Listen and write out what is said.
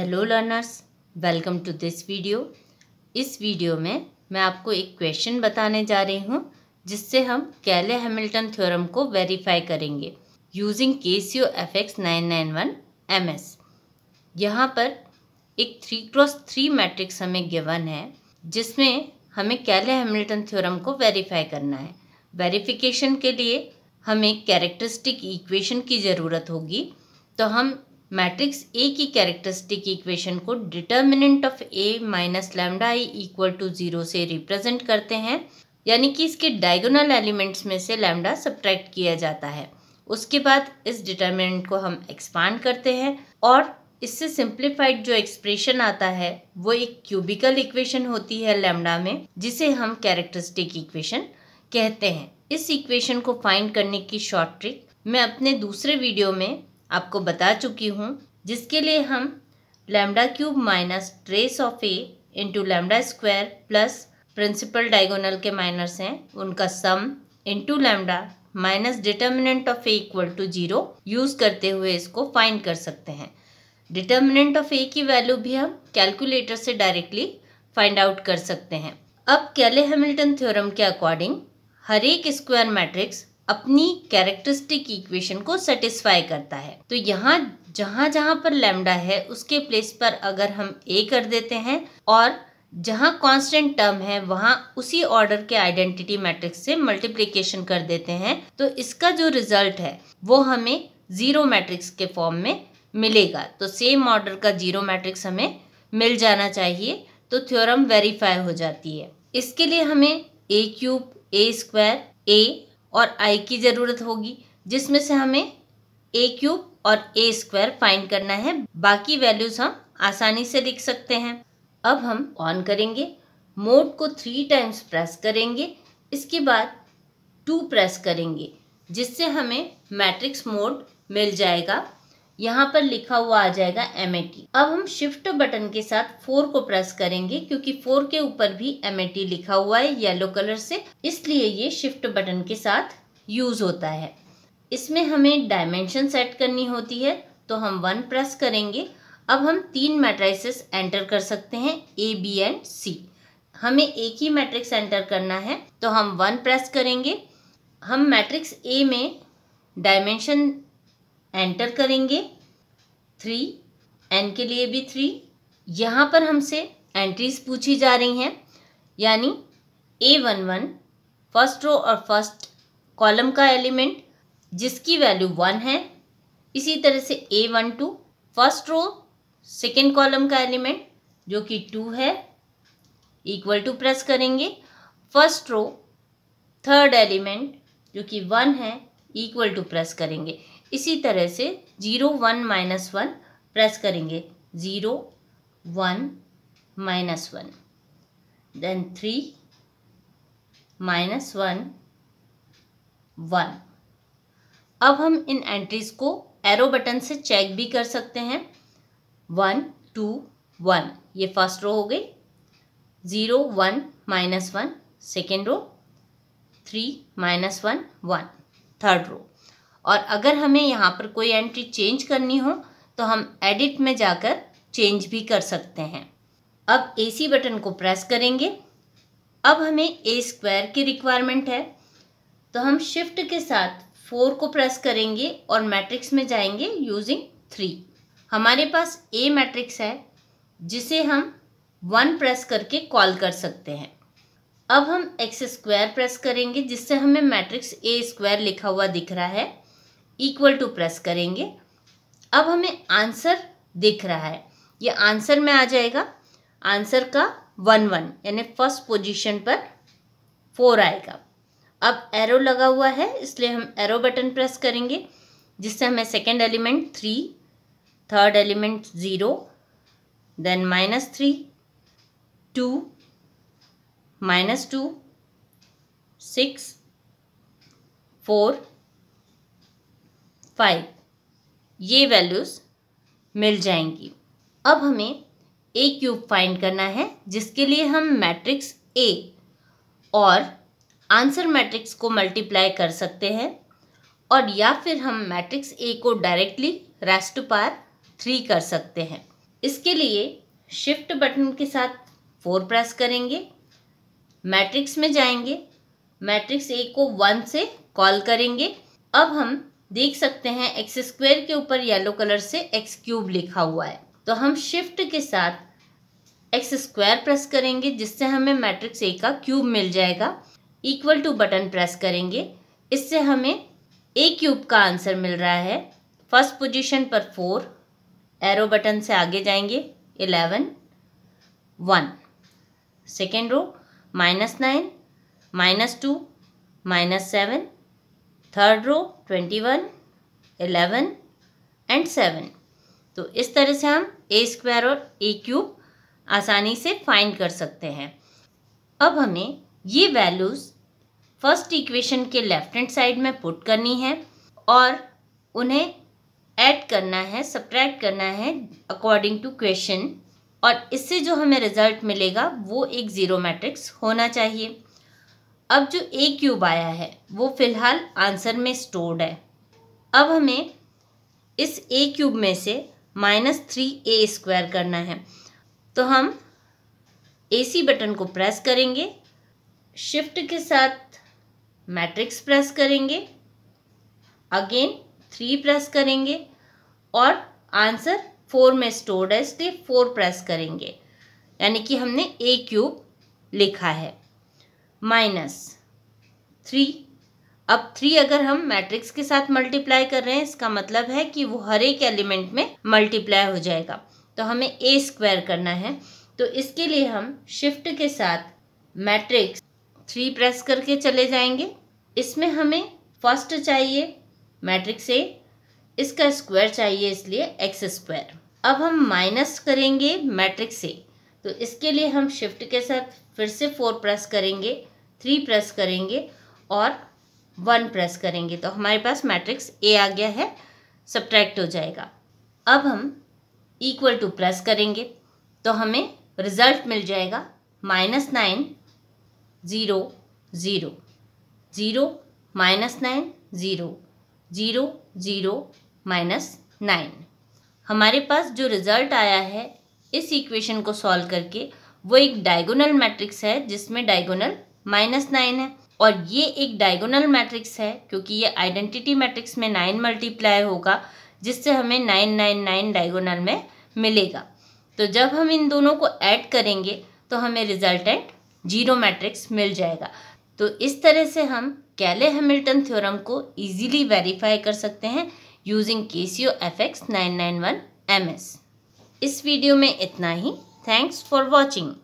hello learners welcome to this video इस video में मैं आपको एक क्वेश्चन बताने जा रही हूँ जिससे हम कैले हैमिल्टन थ्योरम को वेरीफाई करेंगे यूजिंग के सी O F x nine nine one M S यहाँ पर एक थ्री क्रॉस थ्री मैट्रिक्स हमें गिवन है जिसमें हमें कैले हैमिल्टन थ्योरम को वेरीफाई करना है वेरीफिकेशन के लिए हमें कैरेक्टरिस्टिक इक्वेशन की ज़रूरत होगी तो हम मैट्रिक्स ए की कैरेक्टरिस्टिक इक्वेशन को determinant of A minus lambda I equal to zero से रिप्रेजेंट करते हैं यानी कि इसके डायगोनल एलिमेंट्स में से लैमडा सब्ट्रैक्ट किया जाता है उसके बाद इस डिटर्मिनेंट को हम एक्सपांड करते हैं और इससे सिंप्लीफाइड जो एक्सप्रेशन आता है वो एक क्यूबिकल इक्वेशन होती है लेमडा में जिसे हम कैरेक्टरिस्टिक इक्वेशन कहते हैं इस इक्वेशन को फाइंड करने की शॉर्ट ट्रिक मैं अपने दूसरे वीडियो में आपको बता चुकी हूँ जिसके लिए हम lambda cube minus trace of A into lambda square plus principal diagonal के माइनस हैं उनका sum into lambda minus determinant of A equal to zero use करते हुए इसको फाइंड कर सकते हैं डिटर्मिनेंट ऑफ ए की वैल्यू भी हम कैलकुलेटर से डायरेक्टली फाइंड आउट कर सकते हैं अब कैले हेमिल्टन थ्योरम के अकॉर्डिंग हर एक स्क्वायर मैट्रिक्स अपनी कैरेक्टरिस्टिक इक्वेशन को सेटिस्फाई करता है तो यहाँ जहाँ जहाँ पर लेमडा है उसके प्लेस पर अगर हम ए कर देते हैं और जहाँ कांस्टेंट टर्म है वहाँ उसी ऑर्डर के आइडेंटिटी मैट्रिक्स से मल्टीप्लिकेशन कर देते हैं तो इसका जो रिजल्ट है वो हमें ज़ीरो मैट्रिक्स के फॉर्म में मिलेगा तो सेम ऑर्डर का ज़ीरो मैट्रिक्स हमें मिल जाना चाहिए तो थ्योरम वेरीफाई हो जाती है इसके लिए हमें ए क्यूब ए स्क्वायर ए और आई की ज़रूरत होगी जिसमें से हमें ए क्यूब और ए स्क्वायर फाइंड करना है बाकी वैल्यूज़ हम आसानी से लिख सकते हैं अब हम ऑन करेंगे मोड को थ्री टाइम्स प्रेस करेंगे इसके बाद टू प्रेस करेंगे जिससे हमें मैट्रिक्स मोड मिल जाएगा यहाँ पर लिखा हुआ आ जाएगा एम अब हम शिफ्ट बटन के साथ फोर को प्रेस करेंगे क्योंकि फोर के ऊपर भी एम लिखा हुआ है येलो कलर से इसलिए ये शिफ्ट बटन के साथ यूज होता है इसमें हमें डायमेंशन सेट करनी होती है तो हम वन प्रेस करेंगे अब हम तीन मैट्राइसेस एंटर कर सकते हैं ए बी एंड सी हमें एक ही मैट्रिक्स एंटर करना है तो हम वन प्रेस करेंगे हम मैट्रिक्स ए में डायमेंशन एंटर करेंगे थ्री एन के लिए भी थ्री यहाँ पर हमसे एंट्रीज पूछी जा रही हैं यानी A one one first row और फर्स्ट कॉलम का एलिमेंट जिसकी वैल्यू वन है इसी तरह से A one two first row second column का एलिमेंट जो कि टू है इक्वल टू प्रेस करेंगे फर्स्ट रो थर्ड एलिमेंट जो कि वन है इक्वल टू प्रेस करेंगे इसी तरह से zero one minus one press करेंगे zero one minus one then three minus one one अब हम इन एंट्रीज़ को एरो बटन से चेक भी कर सकते हैं वन टू वन ये फर्स्ट रो हो गई zero one minus one second row three minus one one third row और अगर हमें यहाँ पर कोई एंट्री चेंज करनी हो तो हम एडिट में जाकर चेंज भी कर सकते हैं अब ए बटन को प्रेस करेंगे अब हमें ए स्क्वायर की रिक्वायरमेंट है तो हम शिफ्ट के साथ फोर को प्रेस करेंगे और मैट्रिक्स में जाएंगे यूजिंग थ्री हमारे पास ए मैट्रिक्स है जिसे हम वन प्रेस करके कॉल कर सकते हैं अब हम एक्स स्क्वायर प्रेस करेंगे जिससे हमें मैट्रिक्स ए स्क्वायर लिखा हुआ दिख रहा है इक्वल टू प्रेस करेंगे अब हमें आंसर दिख रहा है ये आंसर में आ जाएगा आंसर का वन वन यानी फर्स्ट पोजीशन पर फोर आएगा अब एरो लगा हुआ है इसलिए हम एरो बटन प्रेस करेंगे जिससे हमें second element three third element zero then minus three two minus two six four five ये वैल्यूज़ मिल जाएंगी अब हमें ए क्यूब फाइंड करना है जिसके लिए हम मैट्रिक्स ए और आंसर मैट्रिक्स को मल्टीप्लाई कर सकते हैं और या फिर हम मैट्रिक्स ए को डायरेक्टली रेस्ट पार थ्री कर सकते हैं इसके लिए शिफ्ट बटन के साथ फोर प्रेस करेंगे मैट्रिक्स में जाएंगे मैट्रिक्स ए को वन से कॉल करेंगे अब हम देख सकते हैं एक्स स्क्वेयर के ऊपर येलो कलर से एक्स क्यूब लिखा हुआ है तो हम शिफ्ट के साथ एक्स स्क्वायर प्रेस करेंगे जिससे हमें मैट्रिक्स ए का क्यूब मिल जाएगा इक्वल टू बटन प्रेस करेंगे इससे हमें ए क्यूब का आंसर मिल रहा है फर्स्ट पोजीशन पर फोर एरो बटन से आगे जाएंगे eleven one second row minus nine minus two minus seven third row twenty one eleven and seven तो इस तरह से हम ए स्क्वायर और ए क्यूब आसानी से फाइंड कर सकते हैं अब हमें ये वैल्यूज़ फर्स्ट इक्वेशन के लेफ्ट हैंड साइड में पुट करनी है और उन्हें ऐड करना है सब्ट्रैक्ट करना है अकॉर्डिंग टू क्वेश्चन और इससे जो हमें रिजल्ट मिलेगा वो एक ज़ीरो मैट्रिक्स होना चाहिए अब जो ए क्यूब आया है वो फिलहाल आंसर में स्टोर्ड है अब हमें इस ए क्यूब में से माइनस थ्री ए स्क्वायर करना है तो हम ए सी बटन को प्रेस करेंगे शिफ्ट के साथ मैट्रिक्स प्रेस करेंगे अगेन थ्री प्रेस करेंगे और आंसर फोर में स्टोर्ड है इसलिए फोर प्रेस करेंगे यानी कि हमने ए क्यूब लिखा है माइनस थ्री अब थ्री अगर हम मैट्रिक्स के साथ मल्टीप्लाई कर रहे हैं इसका मतलब है कि वो हर एक एलिमेंट में मल्टीप्लाई हो जाएगा तो हमें ए स्क्वायर करना है तो इसके लिए हम शिफ्ट के साथ मैट्रिक्स थ्री प्रेस करके चले जाएंगे इसमें हमें फर्स्ट चाहिए मैट्रिक्स ए इसका स्क्वायर चाहिए इसलिए एक्स स्क्वायर अब हम माइनस करेंगे मैट्रिक्स ए तो इसके लिए हम शिफ्ट के साथ फिर से फोर प्रेस करेंगे थ्री प्रेस करेंगे और वन प्रेस करेंगे तो हमारे पास मैट्रिक्स ए आ गया है सब्ट्रैक्ट हो जाएगा अब हम इक्वल टू प्रेस करेंगे तो हमें रिज़ल्ट मिल जाएगा minus nine zero zero zero minus nine zero zero zero minus nine हमारे पास जो रिज़ल्ट आया है इस इक्वेशन को सॉल्व करके वो एक डायगोनल मैट्रिक्स है जिसमें डायगोनल माइनस नाइन है और ये एक डायगोनल मैट्रिक्स है क्योंकि ये आइडेंटिटी मैट्रिक्स में नाइन मल्टीप्लाई होगा जिससे हमें नाइन नाइन नाइन डायगोनल में मिलेगा तो जब हम इन दोनों को ऐड करेंगे तो हमें रिजल्टेंट जीरो मैट्रिक्स मिल जाएगा तो इस तरह से हम कैले हेमिल्टन थ्योरम को इजीली वेरीफाई कर सकते हैं यूजिंग के सी O F x nine nine one M S इस वीडियो में इतना ही थैंक्स फॉर वॉचिंग